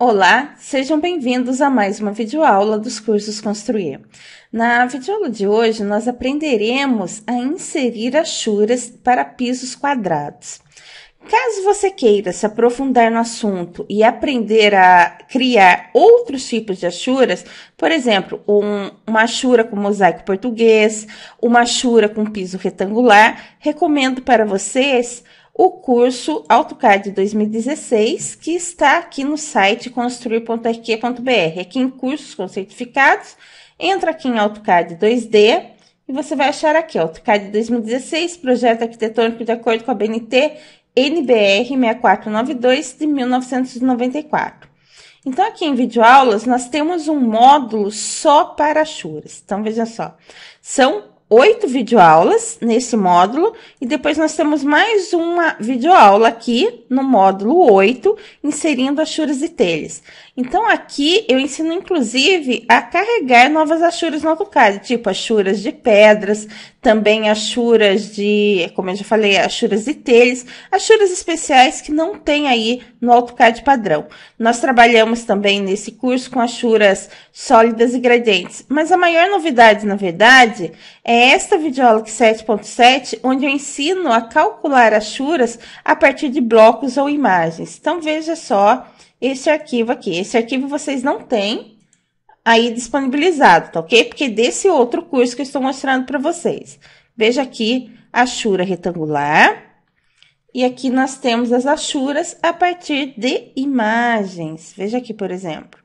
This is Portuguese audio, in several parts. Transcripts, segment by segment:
Olá, sejam bem-vindos a mais uma videoaula dos cursos Construir. Na videoaula de hoje, nós aprenderemos a inserir achuras para pisos quadrados. Caso você queira se aprofundar no assunto e aprender a criar outros tipos de achuras, por exemplo, um, uma achura com mosaico português, uma achura com piso retangular, recomendo para vocês o curso AutoCAD 2016, que está aqui no site construir.arq.br. É aqui em cursos com certificados, entra aqui em AutoCAD 2D e você vai achar aqui AutoCAD 2016, projeto arquitetônico de acordo com a BNT NBR 6492 de 1994. Então, aqui em videoaulas, nós temos um módulo só para churas Então, veja só, são oito videoaulas nesse módulo e depois nós temos mais uma videoaula aqui no módulo 8, inserindo achuras e telhas. Então aqui eu ensino inclusive a carregar novas achuras no AutoCAD, tipo achuras de pedras, também achuras de, como eu já falei, achuras de telhas, achuras especiais que não tem aí no AutoCAD padrão. Nós trabalhamos também nesse curso com achuras sólidas e gradientes, mas a maior novidade, na verdade, é esta videoaula 7.7, onde eu ensino a calcular achuras a partir de blocos ou imagens. Então veja só, esse arquivo aqui. Esse arquivo vocês não têm aí disponibilizado, tá ok? Porque desse outro curso que eu estou mostrando para vocês. Veja aqui a chura retangular. E aqui nós temos as achuras a partir de imagens. Veja aqui, por exemplo.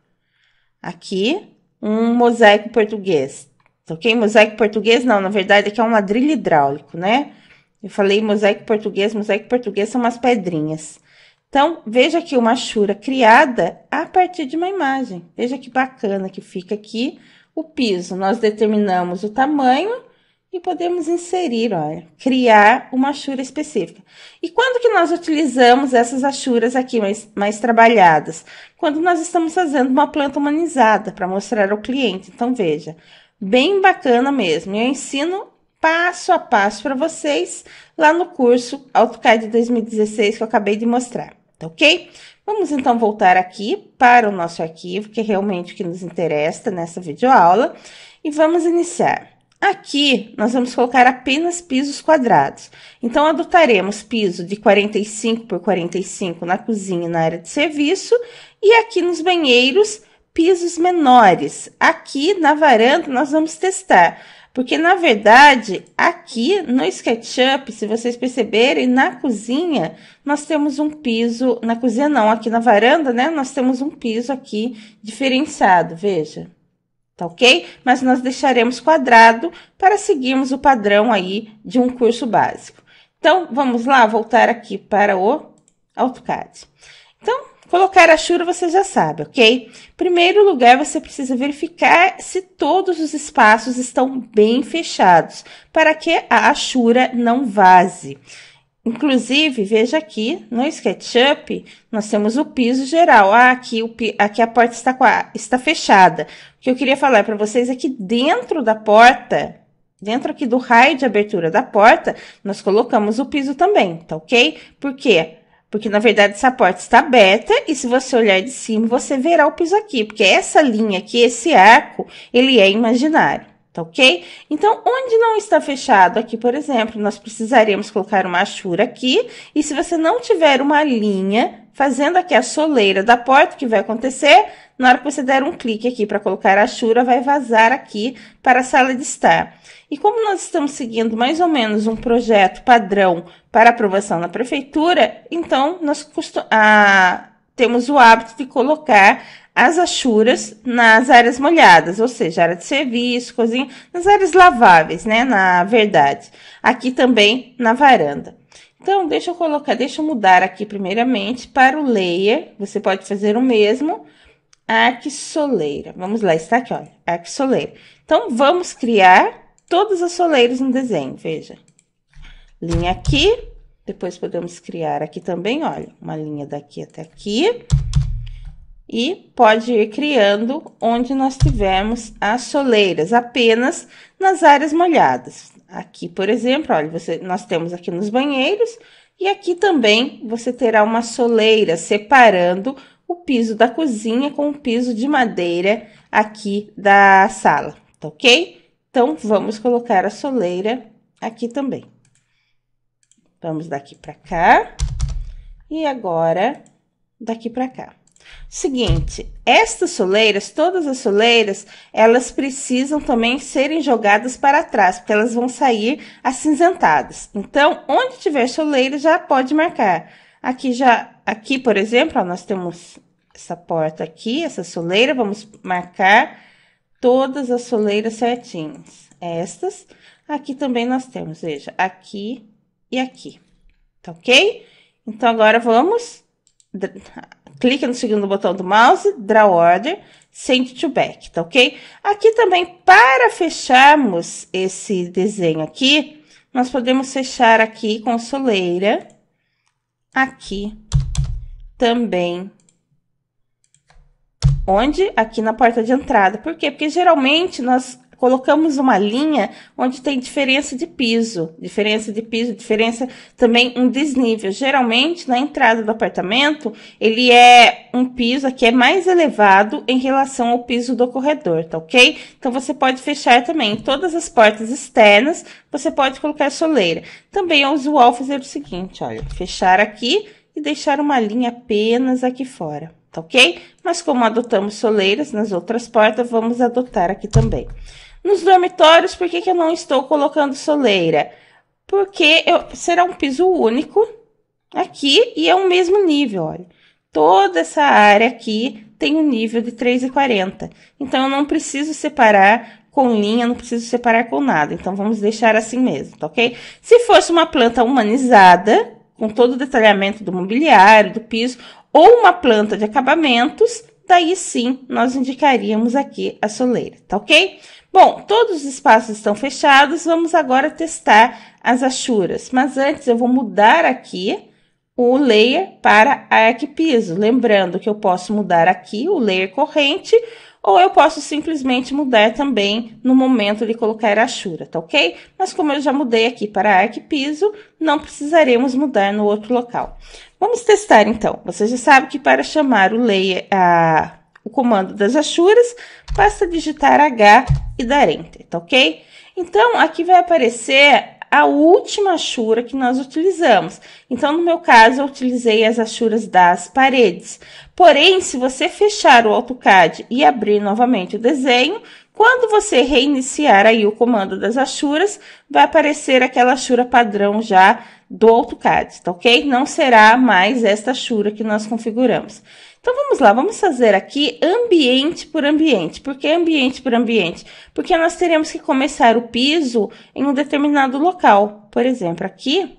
Aqui, um mosaico português. Tá ok? Mosaico português, não, na verdade, aqui é um ladrilho hidráulico, né? Eu falei mosaico português, mosaico português são umas pedrinhas. Então, veja aqui uma chura criada a partir de uma imagem. Veja que bacana que fica aqui o piso. Nós determinamos o tamanho e podemos inserir, olha, criar uma achura específica. E quando que nós utilizamos essas achuras aqui mais, mais trabalhadas? Quando nós estamos fazendo uma planta humanizada para mostrar ao cliente. Então, veja, bem bacana mesmo. Eu ensino passo a passo para vocês lá no curso AutoCAD 2016 que eu acabei de mostrar tá ok? Vamos então voltar aqui para o nosso arquivo, que é realmente o que nos interessa nessa videoaula, e vamos iniciar. Aqui, nós vamos colocar apenas pisos quadrados. Então, adotaremos piso de 45 por 45 na cozinha e na área de serviço, e aqui nos banheiros, pisos menores. Aqui, na varanda, nós vamos testar porque na verdade, aqui no SketchUp, se vocês perceberem, na cozinha, nós temos um piso, na cozinha não, aqui na varanda, né? Nós temos um piso aqui diferenciado, veja. Tá ok? Mas nós deixaremos quadrado para seguirmos o padrão aí de um curso básico. Então, vamos lá voltar aqui para o AutoCAD. Então, Colocar a Shura você já sabe, ok? Primeiro lugar, você precisa verificar se todos os espaços estão bem fechados para que a achura não vaze. Inclusive, veja aqui no SketchUp, nós temos o piso geral. Ah, aqui, o, aqui a porta está, a, está fechada. O que eu queria falar para vocês é que dentro da porta, dentro aqui do raio de abertura da porta, nós colocamos o piso também, tá ok? Por Porque porque na verdade essa porta está aberta e se você olhar de cima você verá o piso aqui, porque essa linha aqui, esse arco, ele é imaginário, tá ok? Então, onde não está fechado aqui, por exemplo, nós precisaremos colocar uma achura aqui e se você não tiver uma linha fazendo aqui a soleira da porta, o que vai acontecer? Na hora que você der um clique aqui para colocar a chura vai vazar aqui para a sala de estar. E como nós estamos seguindo mais ou menos um projeto padrão para aprovação na prefeitura, então nós ah, temos o hábito de colocar as achuras nas áreas molhadas, ou seja, área de serviço, cozinha, nas áreas laváveis, né? Na verdade. Aqui também na varanda. Então, deixa eu colocar, deixa eu mudar aqui primeiramente para o layer. Você pode fazer o mesmo arque-soleira. Vamos lá, está aqui, olha, arque-soleira. Então, vamos criar todas as soleiras no desenho, veja. Linha aqui, depois podemos criar aqui também, olha, uma linha daqui até aqui. E pode ir criando onde nós tivermos as soleiras, apenas nas áreas molhadas. Aqui, por exemplo, olha, você, nós temos aqui nos banheiros, e aqui também você terá uma soleira separando o piso da cozinha com o piso de madeira aqui da sala, tá ok? Então, vamos colocar a soleira aqui também. Vamos daqui para cá e agora daqui para cá. Seguinte, estas soleiras, todas as soleiras, elas precisam também serem jogadas para trás, porque elas vão sair acinzentadas. Então, onde tiver soleira, já pode marcar. Aqui já aqui, por exemplo, ó, nós temos essa porta aqui, essa soleira, vamos marcar todas as soleiras certinhas. Estas, aqui também nós temos, veja, aqui e aqui, tá ok? Então, agora vamos, clica no segundo botão do mouse, draw order, send to back, tá ok? Aqui também, para fecharmos esse desenho aqui, nós podemos fechar aqui com soleira, aqui também. Onde? Aqui na porta de entrada. Por quê? Porque geralmente nós colocamos uma linha onde tem diferença de piso, diferença de piso, diferença também um desnível. Geralmente, na entrada do apartamento, ele é um piso aqui é mais elevado em relação ao piso do corredor, tá ok? Então, você pode fechar também todas as portas externas, você pode colocar soleira. Também é usual fazer o seguinte, olha, fechar aqui e deixar uma linha apenas aqui fora, tá ok? Mas como adotamos soleiras nas outras portas, vamos adotar aqui também. Nos dormitórios, por que, que eu não estou colocando soleira? Porque eu, será um piso único aqui e é o mesmo nível, olha. Toda essa área aqui tem um nível de 3,40. Então, eu não preciso separar com linha, não preciso separar com nada. Então, vamos deixar assim mesmo, tá ok? Se fosse uma planta humanizada, com todo o detalhamento do mobiliário, do piso, ou uma planta de acabamentos, daí sim nós indicaríamos aqui a soleira, tá ok? Bom, todos os espaços estão fechados, vamos agora testar as achuras, mas antes eu vou mudar aqui o layer para arquipiso, lembrando que eu posso mudar aqui o layer corrente ou eu posso simplesmente mudar também no momento de colocar a chura, tá ok? Mas como eu já mudei aqui para arquipiso, não precisaremos mudar no outro local. Vamos testar então. Você já sabe que para chamar o layer, a, o comando das achuras, basta digitar H e dar Enter, tá ok? Então, aqui vai aparecer a última achura que nós utilizamos. Então, no meu caso, eu utilizei as achuras das paredes. Porém, se você fechar o AutoCAD e abrir novamente o desenho, quando você reiniciar aí o comando das achuras, vai aparecer aquela achura padrão já do AutoCAD, tá ok? Não será mais esta achura que nós configuramos. Então vamos lá, vamos fazer aqui ambiente por ambiente. Por que ambiente por ambiente? Porque nós teremos que começar o piso em um determinado local. Por exemplo, aqui,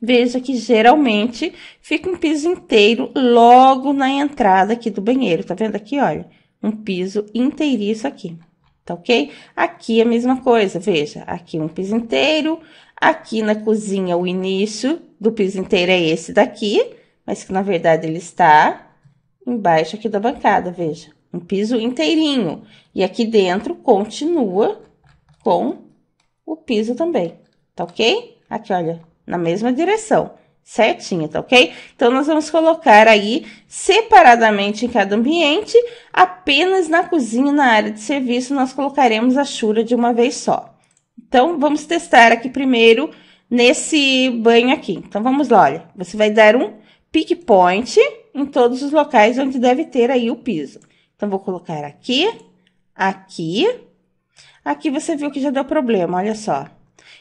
veja que geralmente fica um piso inteiro logo na entrada aqui do banheiro, tá vendo aqui, olha? um piso inteiriço aqui, tá ok? Aqui a mesma coisa, veja, aqui um piso inteiro, aqui na cozinha o início do piso inteiro é esse daqui, mas que na verdade ele está embaixo aqui da bancada, veja, um piso inteirinho. E aqui dentro continua com o piso também, tá ok? Aqui, olha, na mesma direção certinho, tá ok? Então, nós vamos colocar aí separadamente em cada ambiente, apenas na cozinha, na área de serviço, nós colocaremos a chura de uma vez só. Então, vamos testar aqui primeiro nesse banho aqui. Então, vamos lá, olha, você vai dar um pick point em todos os locais onde deve ter aí o piso. Então, vou colocar aqui, aqui, aqui você viu que já deu problema, olha só.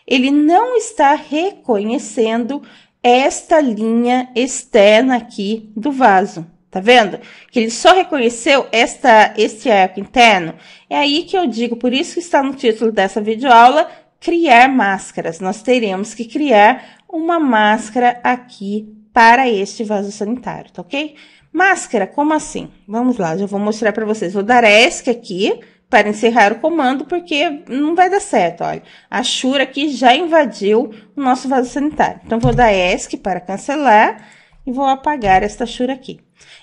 Ele não está reconhecendo esta linha externa aqui do vaso. Tá vendo? Que ele só reconheceu esta, este arco interno. É aí que eu digo, por isso que está no título dessa videoaula, criar máscaras. Nós teremos que criar uma máscara aqui para este vaso sanitário, tá ok? Máscara, como assim? Vamos lá, já vou mostrar para vocês. Vou dar ESC aqui, para encerrar o comando, porque não vai dar certo, olha. A Shura aqui já invadiu o nosso vaso sanitário. Então, vou dar ESC para cancelar e vou apagar esta Shura aqui.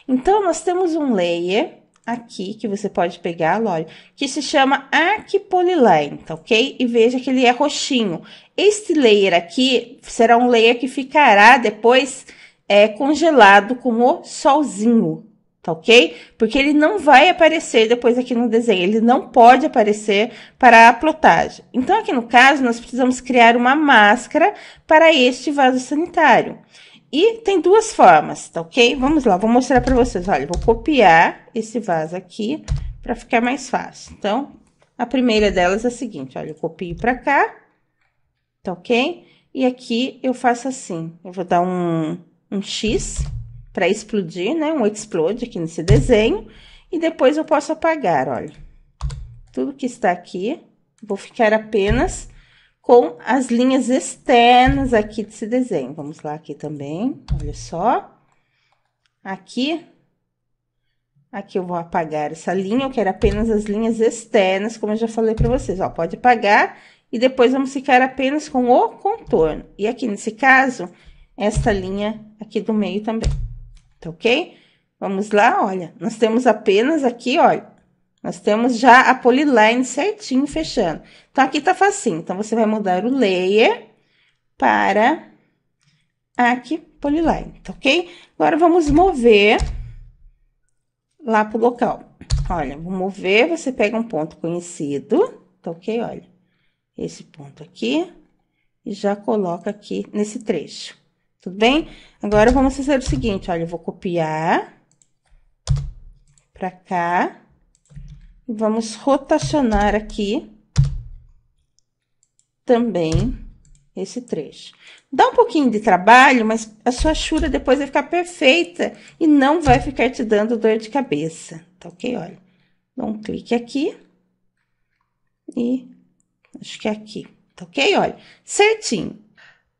Então, nós temos um layer aqui que você pode pegar, olha, que se chama Arquipolyline, tá ok? E veja que ele é roxinho. Este layer aqui será um layer que ficará depois é, congelado com o solzinho, tá ok? Porque ele não vai aparecer depois aqui no desenho, ele não pode aparecer para a plotagem. Então, aqui no caso, nós precisamos criar uma máscara para este vaso sanitário. E tem duas formas, tá ok? Vamos lá, vou mostrar para vocês. Olha, vou copiar esse vaso aqui para ficar mais fácil. Então, a primeira delas é a seguinte, olha, eu copio para cá, tá ok? E aqui eu faço assim, eu vou dar um, um X, para explodir, né? Um explode aqui nesse desenho. E depois eu posso apagar, olha. Tudo que está aqui, vou ficar apenas com as linhas externas aqui desse desenho. Vamos lá aqui também, olha só. Aqui, aqui eu vou apagar essa linha, eu quero apenas as linhas externas, como eu já falei para vocês, ó, pode apagar. E depois vamos ficar apenas com o contorno. E aqui, nesse caso, esta linha aqui do meio também tá ok? Vamos lá, olha, nós temos apenas aqui, olha, nós temos já a polyline certinho fechando. Então, aqui tá facinho. Então, você vai mudar o layer para aqui, polyline, tá ok? Agora, vamos mover lá pro local. Olha, vou mover, você pega um ponto conhecido, tá ok? Olha, esse ponto aqui e já coloca aqui nesse trecho. Tudo bem? Agora vamos fazer o seguinte, olha, eu vou copiar para cá e vamos rotacionar aqui também esse trecho. Dá um pouquinho de trabalho, mas a sua chura depois vai ficar perfeita e não vai ficar te dando dor de cabeça, tá ok? Olha, dá um clique aqui e acho que é aqui, tá ok? Olha, certinho.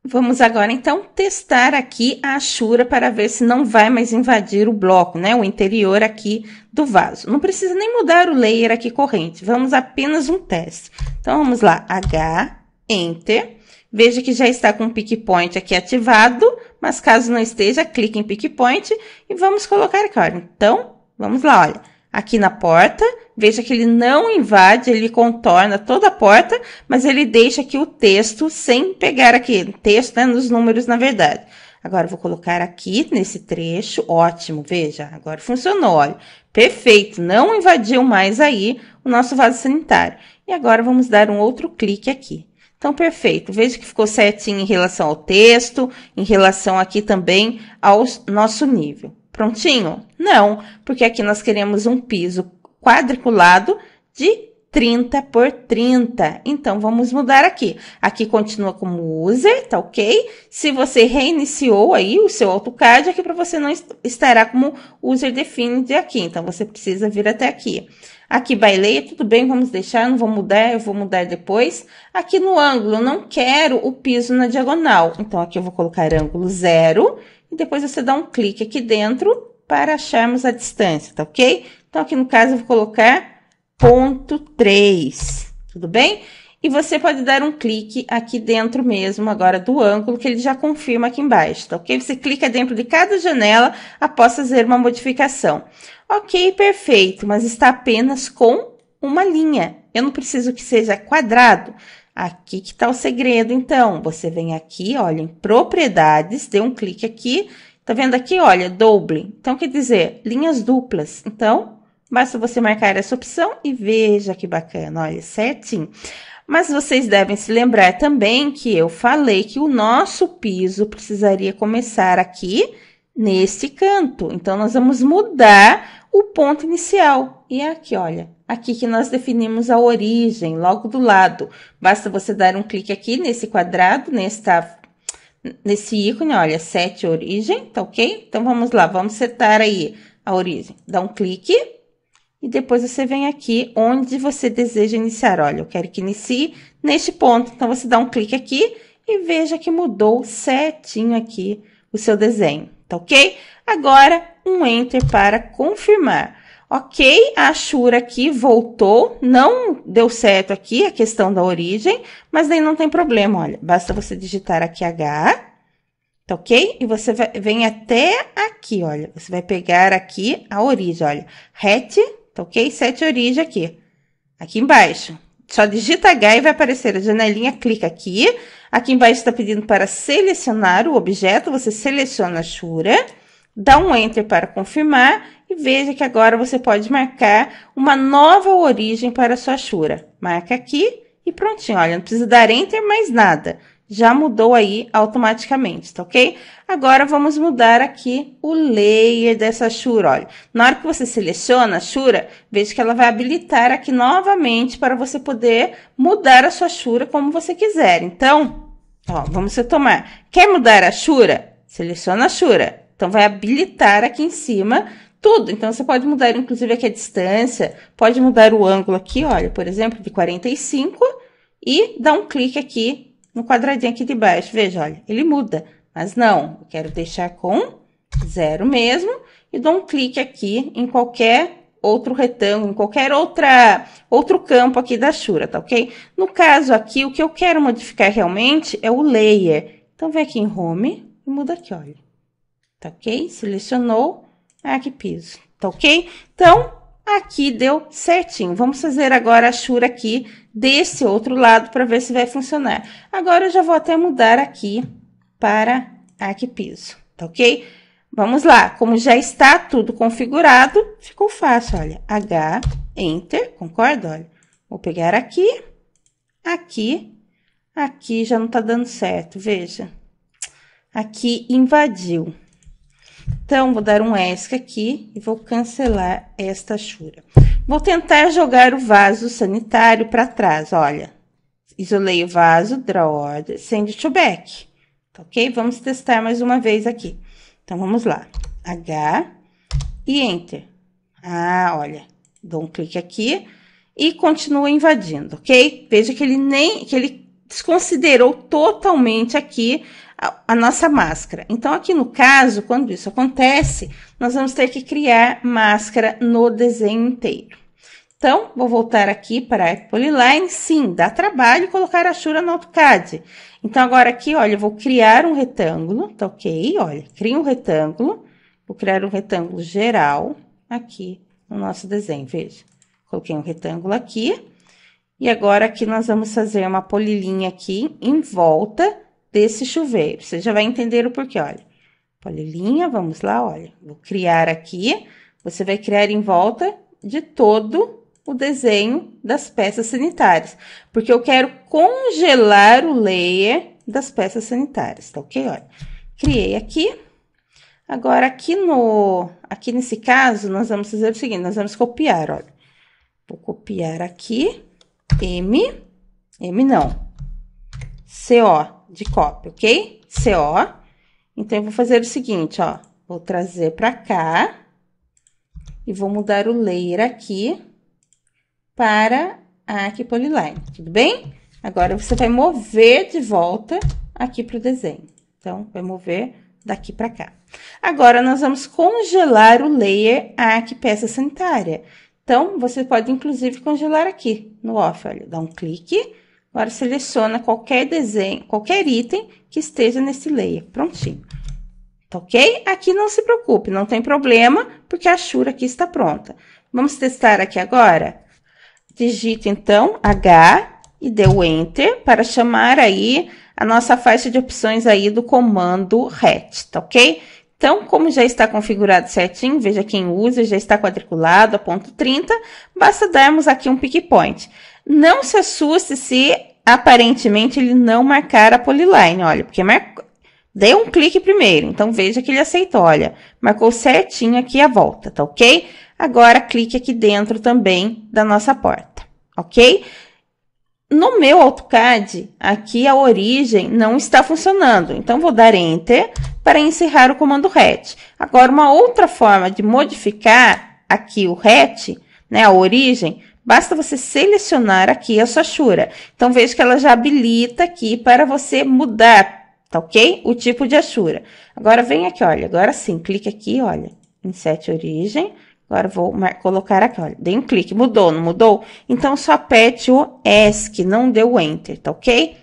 Vamos agora então testar aqui a achura para ver se não vai mais invadir o bloco, né? O interior aqui do vaso. Não precisa nem mudar o layer aqui corrente, vamos apenas um teste. Então vamos lá, H, Enter. Veja que já está com o pick point aqui ativado, mas caso não esteja, clique em pick point e vamos colocar aqui, olha. Então, vamos lá, olha aqui na porta. Veja que ele não invade, ele contorna toda a porta, mas ele deixa aqui o texto sem pegar aqui, texto, né, nos números, na verdade. Agora, vou colocar aqui nesse trecho, ótimo, veja, agora funcionou, olha, perfeito, não invadiu mais aí o nosso vaso sanitário. E agora, vamos dar um outro clique aqui. Então, perfeito. Veja que ficou certinho em relação ao texto, em relação aqui também ao nosso nível prontinho? Não, porque aqui nós queremos um piso quadriculado de 30 por 30. Então, vamos mudar aqui. Aqui continua como user, tá ok? Se você reiniciou aí o seu AutoCAD, aqui para você não estará como user defined aqui. Então, você precisa vir até aqui. Aqui, bailei, tudo bem, vamos deixar, não vou mudar, eu vou mudar depois. Aqui no ângulo, não quero o piso na diagonal. Então, aqui eu vou colocar ângulo zero e depois você dá um clique aqui dentro para acharmos a distância, tá ok? Então, aqui no caso, eu vou colocar ponto 3, tudo bem? E você pode dar um clique aqui dentro mesmo, agora do ângulo, que ele já confirma aqui embaixo, tá ok? Você clica dentro de cada janela após fazer uma modificação. Ok, perfeito, mas está apenas com uma linha. Eu não preciso que seja quadrado. Aqui que tá o segredo, então. Você vem aqui, olha, em propriedades, dê um clique aqui. Tá vendo aqui, olha, doble. Então, quer dizer, linhas duplas. Então, basta você marcar essa opção e veja que bacana, olha, certinho. Mas vocês devem se lembrar também que eu falei que o nosso piso precisaria começar aqui Nesse canto. Então, nós vamos mudar o ponto inicial. E é aqui, olha, aqui que nós definimos a origem, logo do lado. Basta você dar um clique aqui nesse quadrado, nesta, nesse ícone, olha, sete origem, tá ok? Então, vamos lá, vamos setar aí a origem. Dá um clique e depois você vem aqui onde você deseja iniciar. Olha, eu quero que inicie neste ponto. Então, você dá um clique aqui e veja que mudou certinho aqui o seu desenho tá ok? Agora, um Enter para confirmar. Ok, a Ashura aqui voltou, não deu certo aqui a questão da origem, mas nem não tem problema, olha. Basta você digitar aqui H, tá ok? E você vai, vem até aqui, olha. Você vai pegar aqui a origem, olha. RET, tá ok? Sete origem aqui, aqui embaixo. Só digita H e vai aparecer a janelinha, clica aqui. Aqui embaixo está pedindo para selecionar o objeto, você seleciona a Shura, dá um Enter para confirmar e veja que agora você pode marcar uma nova origem para a sua Shura. Marca aqui e prontinho, olha, não precisa dar Enter mais nada. Já mudou aí automaticamente, tá ok? Agora vamos mudar aqui o layer dessa Shura, olha. Na hora que você seleciona a Shura, veja que ela vai habilitar aqui novamente para você poder mudar a sua Shura como você quiser. Então, então, ó, vamos retomar. Quer mudar a Shura? Seleciona a Shura. Então, vai habilitar aqui em cima tudo. Então, você pode mudar, inclusive, aqui a distância. Pode mudar o ângulo aqui, olha, por exemplo, de 45. E dá um clique aqui no quadradinho aqui de baixo. Veja, olha, ele muda. Mas não, eu quero deixar com zero mesmo. E dou um clique aqui em qualquer outro retângulo, em qualquer outra, outro campo aqui da Shura, tá ok? No caso aqui, o que eu quero modificar realmente é o layer. Então, vem aqui em Home e muda aqui, olha. Tá ok? Selecionou. Ah, que piso. Tá ok? Então, aqui deu certinho. Vamos fazer agora a Shura aqui desse outro lado para ver se vai funcionar. Agora, eu já vou até mudar aqui para aqui ah, piso, tá ok? Vamos lá, como já está tudo configurado, ficou fácil, olha. H, Enter, concorda? Olha, vou pegar aqui, aqui, aqui já não está dando certo, veja. Aqui invadiu. Então, vou dar um ESC aqui e vou cancelar esta chura. Vou tentar jogar o vaso sanitário para trás, olha. Isolei o vaso, draw order, send to back. Tá ok? Vamos testar mais uma vez aqui. Então vamos lá. H e enter. Ah, olha, dou um clique aqui e continua invadindo, ok? Veja que ele nem que ele desconsiderou totalmente aqui a, a, nossa máscara. Então, aqui no caso, quando isso acontece, nós vamos ter que criar máscara no desenho inteiro. Então, vou voltar aqui para a Polyline. Sim, dá trabalho colocar a Shura no AutoCAD. Então, agora aqui, olha, eu vou criar um retângulo, tá ok? Olha, cria um retângulo, vou criar um retângulo geral aqui no nosso desenho, veja. Coloquei um retângulo aqui, e agora aqui nós vamos fazer uma polilinha aqui em volta desse chuveiro. Você já vai entender o porquê, olha. Polilinha, vamos lá, olha, vou criar aqui, você vai criar em volta de todo o desenho das peças sanitárias, porque eu quero congelar o layer das peças sanitárias, tá ok? Olha, criei aqui. Agora, aqui no, aqui nesse caso, nós vamos fazer o seguinte, nós vamos copiar, olha. Vou copiar aqui, M, M não, CO de cópia, ok? CO. Então, eu vou fazer o seguinte, ó, vou trazer para cá e vou mudar o layer aqui para aqui polyline, tudo bem? Agora, você vai mover de volta aqui para o desenho. Então, vai mover daqui para cá. Agora, nós vamos congelar o layer aqui peça sanitária. Então, você pode, inclusive, congelar aqui no off. Olha, dá um clique. Agora, seleciona qualquer desenho, qualquer item que esteja nesse layer. Prontinho. Tá ok? Aqui não se preocupe, não tem problema, porque a Shura aqui está pronta. Vamos testar aqui agora? digito então H e deu Enter para chamar aí a nossa faixa de opções aí do comando RET, tá ok? Então, como já está configurado certinho, veja quem usa, já está quadriculado a ponto 30, basta darmos aqui um pick point. Não se assuste se aparentemente ele não marcar a polyline, olha, porque marcou, Dê um clique primeiro, então veja que ele aceitou, olha, marcou certinho aqui a volta, tá ok? Agora clique aqui dentro também da nossa porta, ok? No meu AutoCAD, aqui a origem não está funcionando, então vou dar Enter para encerrar o comando RET. Agora, uma outra forma de modificar aqui o RET, né, a origem, Basta você selecionar aqui a sua Shura. Então, veja que ela já habilita aqui para você mudar, tá ok? O tipo de Ashura. Agora, vem aqui, olha. Agora sim, clique aqui, olha. Insert origem. Agora vou colocar aqui, olha, dei um clique, mudou, não mudou? Então, só aperte o ESC, não deu o Enter, tá ok?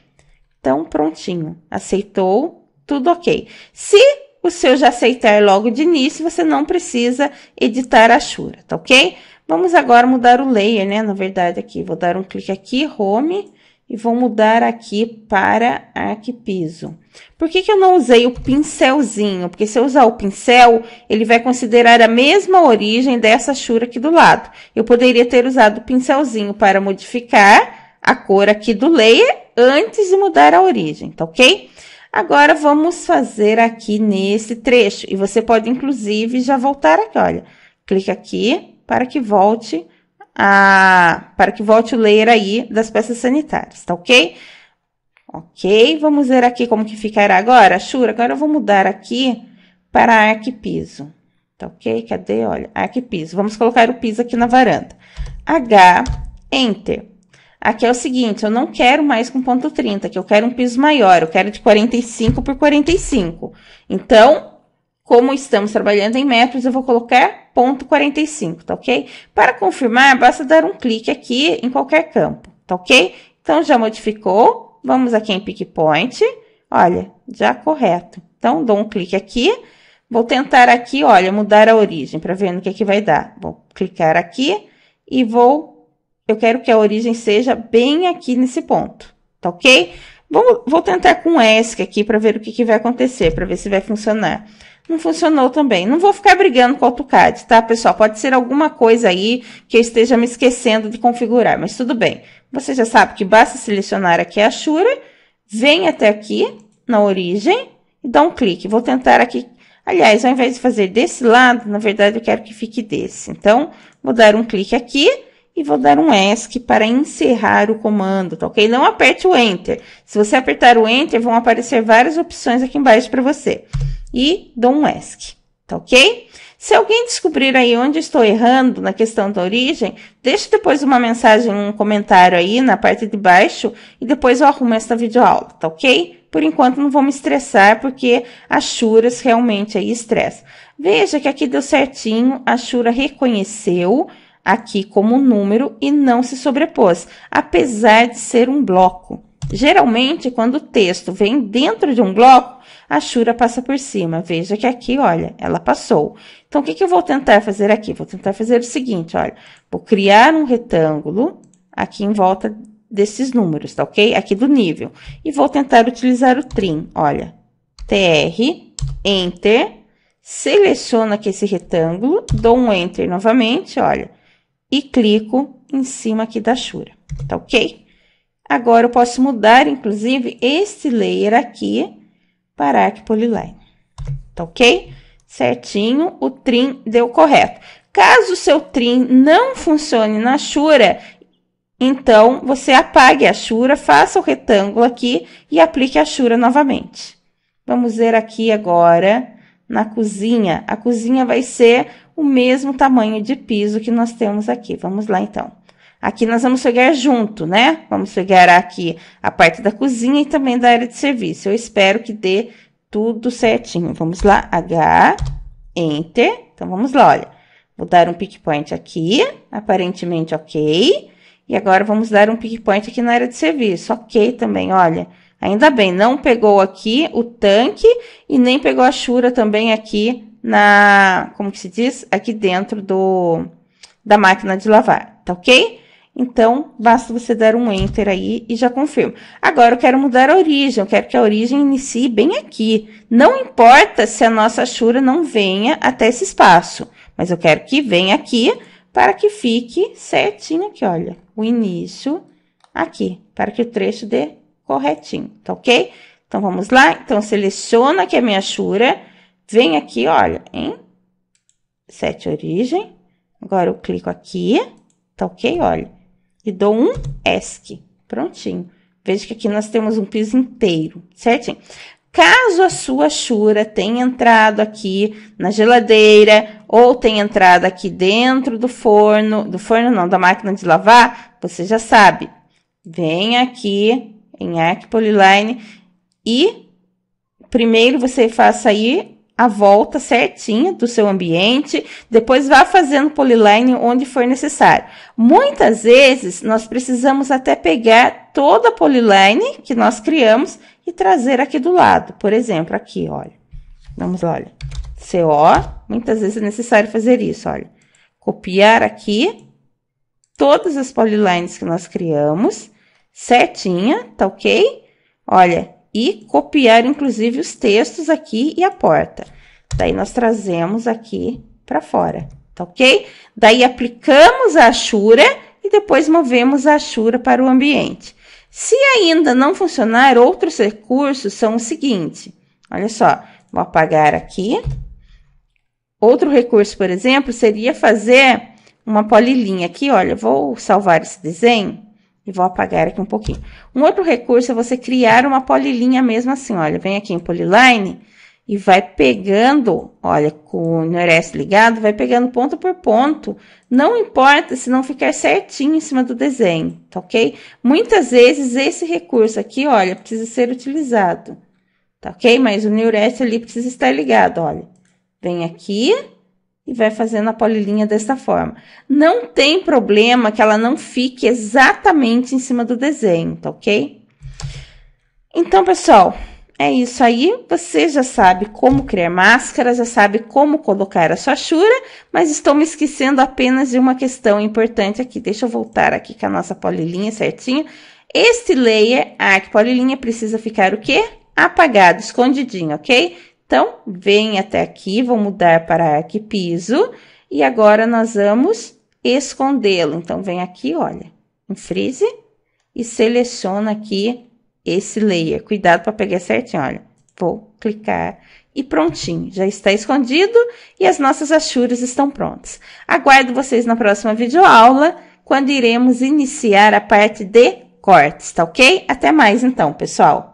Então, prontinho, aceitou, tudo ok. Se o seu já aceitar logo de início, você não precisa editar a chura, tá ok? Vamos agora mudar o layer, né? Na verdade, aqui, vou dar um clique aqui, Home, e vou mudar aqui para arquipiso. Por que, que eu não usei o pincelzinho? Porque se eu usar o pincel, ele vai considerar a mesma origem dessa chura aqui do lado. Eu poderia ter usado o pincelzinho para modificar a cor aqui do layer antes de mudar a origem, tá ok? Agora, vamos fazer aqui nesse trecho. E você pode, inclusive, já voltar aqui, olha. Clica aqui para que volte a, para que volte a ler aí das peças sanitárias, tá ok? Ok, vamos ver aqui como que ficará agora. Shura, agora eu vou mudar aqui para arquipiso. Tá ok? Cadê? Olha, arquipiso. Vamos colocar o piso aqui na varanda. H, Enter. Aqui é o seguinte, eu não quero mais com ponto 30, que eu quero um piso maior, eu quero de 45 por 45. Então, como estamos trabalhando em metros, eu vou colocar ponto 45, tá ok? Para confirmar, basta dar um clique aqui em qualquer campo, tá ok? Então, já modificou. Vamos aqui em point. Olha, já correto. Então, dou um clique aqui. Vou tentar aqui, olha, mudar a origem para ver no que, é que vai dar. Vou clicar aqui e vou... Eu quero que a origem seja bem aqui nesse ponto, tá ok? Vou, vou tentar com ESC aqui para ver o que, que vai acontecer, para ver se vai funcionar não funcionou também. Não vou ficar brigando com o AutoCAD, tá, pessoal? Pode ser alguma coisa aí que eu esteja me esquecendo de configurar, mas tudo bem. Você já sabe que basta selecionar aqui a Shura, vem até aqui na origem e dá um clique. Vou tentar aqui. Aliás, ao invés de fazer desse lado, na verdade eu quero que fique desse. Então, vou dar um clique aqui e vou dar um ESC para encerrar o comando, tá ok? Não aperte o Enter. Se você apertar o Enter, vão aparecer várias opções aqui embaixo para você e Dom um ESC, tá ok? Se alguém descobrir aí onde estou errando na questão da origem, deixe depois uma mensagem, um comentário aí na parte de baixo e depois eu arrumo esta videoaula, tá ok? Por enquanto não vou me estressar porque a Churas realmente aí estressa. Veja que aqui deu certinho, a chura reconheceu aqui como número e não se sobrepôs, apesar de ser um bloco. Geralmente, quando o texto vem dentro de um bloco, a Shura passa por cima. Veja que aqui, olha, ela passou. Então, o que, que eu vou tentar fazer aqui? Vou tentar fazer o seguinte, olha. Vou criar um retângulo aqui em volta desses números, tá ok? Aqui do nível. E vou tentar utilizar o trim, olha. TR, Enter, seleciono aqui esse retângulo, dou um Enter novamente, olha. E clico em cima aqui da Shura, tá ok? Agora, eu posso mudar, inclusive, esse layer aqui para que polyline. Tá ok? Certinho, o trim deu correto. Caso o seu trim não funcione na chura, então você apague a chura, faça o retângulo aqui e aplique a chura novamente. Vamos ver aqui agora na cozinha. A cozinha vai ser o mesmo tamanho de piso que nós temos aqui. Vamos lá então. Aqui nós vamos chegar junto, né? Vamos chegar aqui a parte da cozinha e também da área de serviço. Eu espero que dê tudo certinho. Vamos lá, H, Enter. Então, vamos lá, olha. Vou dar um pick point aqui, aparentemente ok. E agora vamos dar um pick point aqui na área de serviço, ok também, olha. Ainda bem, não pegou aqui o tanque e nem pegou a chura também aqui na, como que se diz? Aqui dentro do, da máquina de lavar, tá ok? Então, basta você dar um enter aí e já confirma. Agora eu quero mudar a origem, eu quero que a origem inicie bem aqui. Não importa se a nossa Shura não venha até esse espaço, mas eu quero que venha aqui para que fique certinho aqui, olha, o início aqui, para que o trecho dê corretinho, tá ok? Então, vamos lá. Então, seleciona aqui a minha Shura, vem aqui, olha, em sete origem. Agora eu clico aqui, tá ok? Olha, e dou um ESC. Prontinho. Veja que aqui nós temos um piso inteiro, certinho? Caso a sua chura tenha entrado aqui na geladeira ou tenha entrado aqui dentro do forno, do forno não, da máquina de lavar, você já sabe. Vem aqui em Arc Polyline e primeiro você faça aí a volta certinha do seu ambiente, depois vá fazendo polyline onde for necessário. Muitas vezes nós precisamos até pegar toda a polyline que nós criamos e trazer aqui do lado. Por exemplo, aqui, olha. Vamos, olha. CO, muitas vezes é necessário fazer isso, olha. Copiar aqui todas as polylines que nós criamos, certinha, tá ok? Olha, e copiar inclusive os textos aqui e a porta. Daí nós trazemos aqui para fora, tá ok? Daí aplicamos a achura e depois movemos a achura para o ambiente. Se ainda não funcionar, outros recursos são o seguinte. Olha só, vou apagar aqui. Outro recurso, por exemplo, seria fazer uma polilinha aqui. Olha, vou salvar esse desenho. E vou apagar aqui um pouquinho. Um outro recurso é você criar uma polilinha mesmo assim, olha. Vem aqui em Polyline e vai pegando, olha, com o NRS ligado, vai pegando ponto por ponto. Não importa se não ficar certinho em cima do desenho, tá ok? Muitas vezes esse recurso aqui, olha, precisa ser utilizado, tá ok? Mas o NRS ali precisa estar ligado, olha. Vem aqui e vai fazendo a polilinha dessa forma. Não tem problema que ela não fique exatamente em cima do desenho, tá ok? Então, pessoal, é isso aí. Você já sabe como criar máscara, já sabe como colocar a sua chura, mas estou me esquecendo apenas de uma questão importante aqui. Deixa eu voltar aqui com a nossa polilinha certinho. Este layer, a polilinha, precisa ficar o quê? Apagado, escondidinho, ok? Então, vem até aqui, vou mudar para arquipiso e agora nós vamos escondê-lo. Então, vem aqui, olha, em freeze e seleciona aqui esse layer. Cuidado para pegar certinho, olha. Vou clicar e prontinho, já está escondido e as nossas achuras estão prontas. Aguardo vocês na próxima videoaula, quando iremos iniciar a parte de cortes, tá ok? Até mais então, pessoal!